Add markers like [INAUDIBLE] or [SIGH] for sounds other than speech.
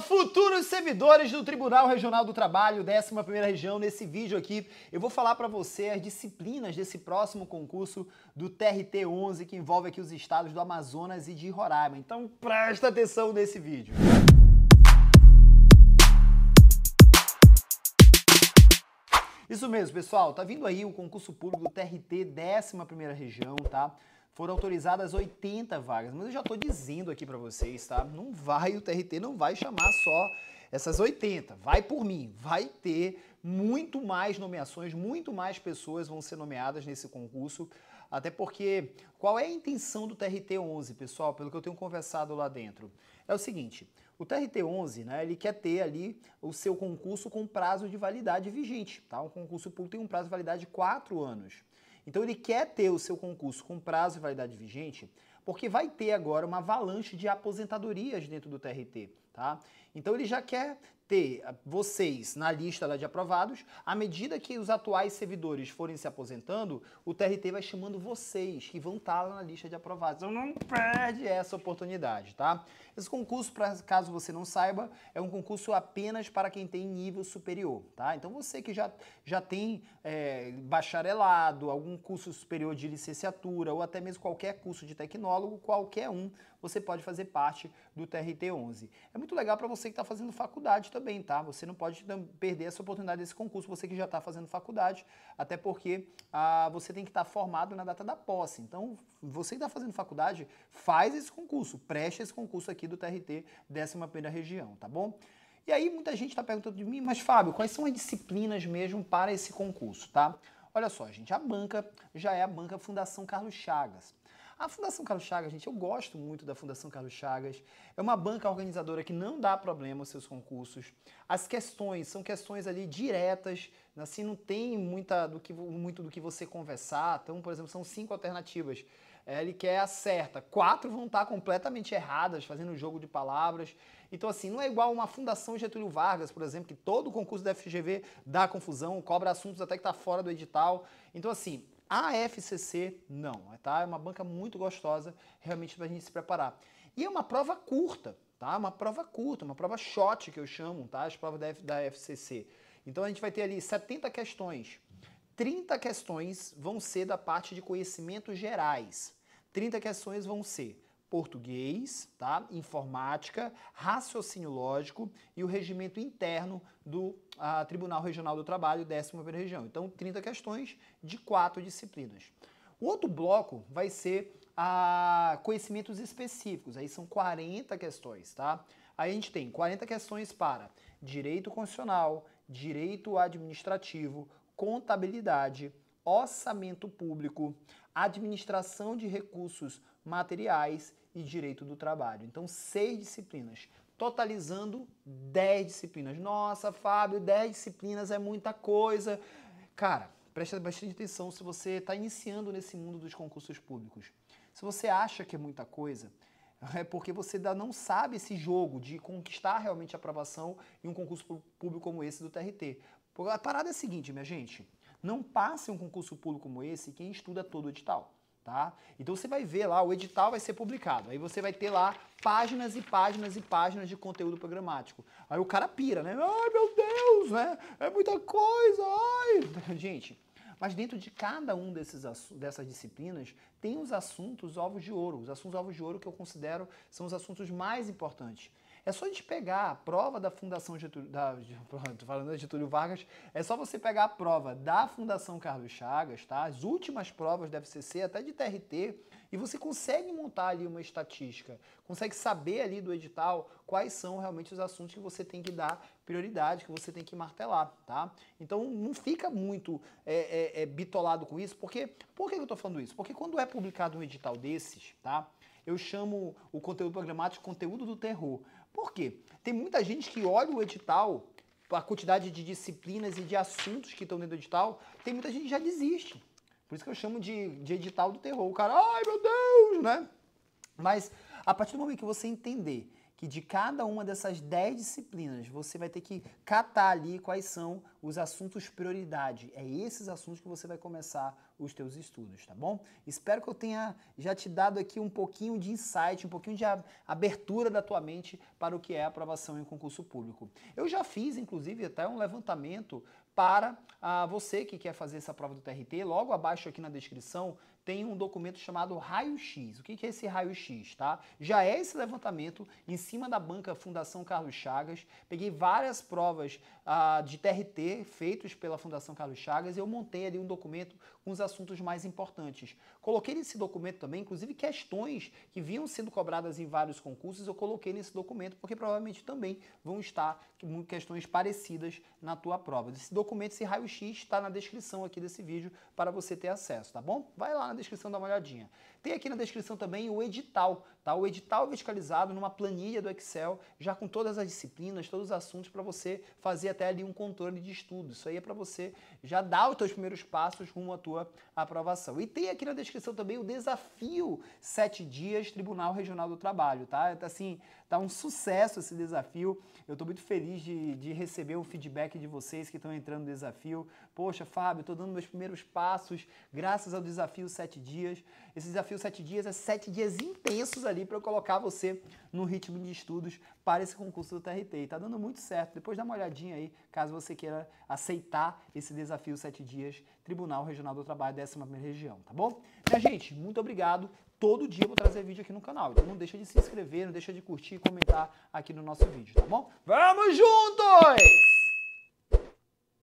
futuros servidores do Tribunal Regional do Trabalho, 11ª Região. Nesse vídeo aqui, eu vou falar para você as disciplinas desse próximo concurso do TRT 11, que envolve aqui os estados do Amazonas e de Roraima. Então, presta atenção nesse vídeo. Isso mesmo, pessoal. Tá vindo aí o concurso público do TRT 11ª Região, tá? Foram autorizadas 80 vagas, mas eu já estou dizendo aqui para vocês, tá? Não vai, o TRT não vai chamar só essas 80. Vai por mim, vai ter muito mais nomeações, muito mais pessoas vão ser nomeadas nesse concurso. Até porque, qual é a intenção do TRT-11, pessoal? Pelo que eu tenho conversado lá dentro. É o seguinte, o TRT-11, né, ele quer ter ali o seu concurso com prazo de validade vigente, tá? Um concurso público tem um prazo de validade de 4 anos. Então ele quer ter o seu concurso com prazo e validade vigente, porque vai ter agora uma avalanche de aposentadorias dentro do TRT, tá? Então ele já quer ter ah, vocês na lista de aprovados, à medida que os atuais servidores forem se aposentando, o TRT vai chamando vocês que vão estar tá lá na lista de aprovados. Então não perde essa oportunidade, tá? Esse concurso, pra, caso você não saiba, é um concurso apenas para quem tem nível superior, tá? Então você que já, já tem é, bacharelado, algum curso superior de licenciatura ou até mesmo qualquer curso de tecnólogo, qualquer um, você pode fazer parte do TRT 11. É muito legal para você que está fazendo faculdade também, tá? Você não pode perder essa oportunidade desse concurso, você que já está fazendo faculdade, até porque ah, você tem que estar tá formado na data da posse. Então, você que está fazendo faculdade, faz esse concurso, preste esse concurso aqui do TRT 11 Região, tá bom? E aí muita gente está perguntando de mim, mas Fábio, quais são as disciplinas mesmo para esse concurso, tá? Olha só, gente, a banca já é a banca Fundação Carlos Chagas. A Fundação Carlos Chagas, gente, eu gosto muito da Fundação Carlos Chagas. É uma banca organizadora que não dá problema aos seus concursos. As questões são questões ali diretas, assim não tem muita do que, muito do que você conversar. Então, por exemplo, são cinco alternativas. É, ele quer acerta. Quatro vão estar completamente erradas, fazendo um jogo de palavras. Então, assim, não é igual uma Fundação Getúlio Vargas, por exemplo, que todo concurso da FGV dá confusão, cobra assuntos até que está fora do edital. Então, assim, a FCC não, tá? É uma banca muito gostosa realmente para a gente se preparar. E é uma prova curta, tá? Uma prova curta, uma prova shot que eu chamo, tá? As provas da, F, da FCC. Então a gente vai ter ali 70 questões. 30 questões vão ser da parte de conhecimentos gerais. 30 questões vão ser português, tá? informática, raciocínio lógico e o regimento interno do ah, Tribunal Regional do Trabalho, 11ª Região. Então, 30 questões de quatro disciplinas. O outro bloco vai ser a, ah, conhecimentos específicos, aí são 40 questões, tá? Aí a gente tem 40 questões para direito constitucional, direito administrativo, contabilidade, orçamento público, administração de recursos materiais e direito do trabalho. Então, seis disciplinas, totalizando dez disciplinas. Nossa, Fábio, dez disciplinas é muita coisa. Cara, presta bastante atenção se você está iniciando nesse mundo dos concursos públicos. Se você acha que é muita coisa, é porque você ainda não sabe esse jogo de conquistar realmente a aprovação em um concurso público como esse do TRT. A parada é a seguinte, minha gente. Não passe um concurso público como esse quem estuda todo o edital. Tá? Então você vai ver lá, o edital vai ser publicado. Aí você vai ter lá páginas e páginas e páginas de conteúdo programático. Aí o cara pira, né? Ai meu Deus, né? É muita coisa, ai! [LAUGHS] Gente, mas dentro de cada um desses dessas disciplinas tem os assuntos ovos de ouro. Os assuntos ovos de ouro que eu considero são os assuntos mais importantes. É só a gente pegar a prova da Fundação Getúlio, da, [LAUGHS] falando de Getúlio Vargas, é só você pegar a prova da Fundação Carlos Chagas, tá? As últimas provas da ser até de TRT, e você consegue montar ali uma estatística, consegue saber ali do edital quais são realmente os assuntos que você tem que dar prioridade, que você tem que martelar, tá? Então não fica muito é, é, é bitolado com isso, porque por que eu estou falando isso? Porque quando é publicado um edital desses, tá? eu chamo o conteúdo programático de conteúdo do terror. Por quê? Tem muita gente que olha o edital, a quantidade de disciplinas e de assuntos que estão dentro do edital, tem muita gente que já desiste. Por isso que eu chamo de, de edital do terror. O cara, ai meu Deus, né? Mas a partir do momento que você entender que de cada uma dessas 10 disciplinas você vai ter que catar ali quais são os assuntos prioridade. É esses assuntos que você vai começar os teus estudos, tá bom? Espero que eu tenha já te dado aqui um pouquinho de insight, um pouquinho de abertura da tua mente para o que é aprovação em concurso público. Eu já fiz, inclusive, até um levantamento para ah, você que quer fazer essa prova do TRT, logo abaixo aqui na descrição tem um documento chamado raio-x. O que é esse raio-x, tá? Já é esse levantamento em cima da banca Fundação Carlos Chagas. Peguei várias provas ah, de TRT feitos pela Fundação Carlos Chagas e eu montei ali um documento com os assuntos mais importantes. Coloquei nesse documento também, inclusive, questões que vinham sendo cobradas em vários concursos, eu coloquei nesse documento porque provavelmente também vão estar questões parecidas na tua prova. Esse documento documento, esse raio-x está na descrição aqui desse vídeo para você ter acesso, tá bom? Vai lá na descrição, dá uma olhadinha. Tem aqui na descrição também o edital, tá? O edital verticalizado numa planilha do Excel, já com todas as disciplinas, todos os assuntos para você fazer até ali um controle de estudo. Isso aí é para você já dar os seus primeiros passos rumo à tua aprovação. E tem aqui na descrição também o desafio 7 dias Tribunal Regional do Trabalho, tá? Assim, tá um sucesso esse desafio. Eu estou muito feliz de, de receber o feedback de vocês que estão entrando encarando o desafio. Poxa, Fábio, estou dando meus primeiros passos graças ao desafio sete dias. Esse desafio sete dias é sete dias intensos ali para eu colocar você no ritmo de estudos para esse concurso do TRT. E tá dando muito certo. Depois dá uma olhadinha aí, caso você queira aceitar esse desafio sete dias, Tribunal Regional do Trabalho, 11 Região, tá bom? Minha gente, muito obrigado. Todo dia eu vou trazer vídeo aqui no canal. Então não deixa de se inscrever, não deixa de curtir e comentar aqui no nosso vídeo, tá bom? Vamos juntos!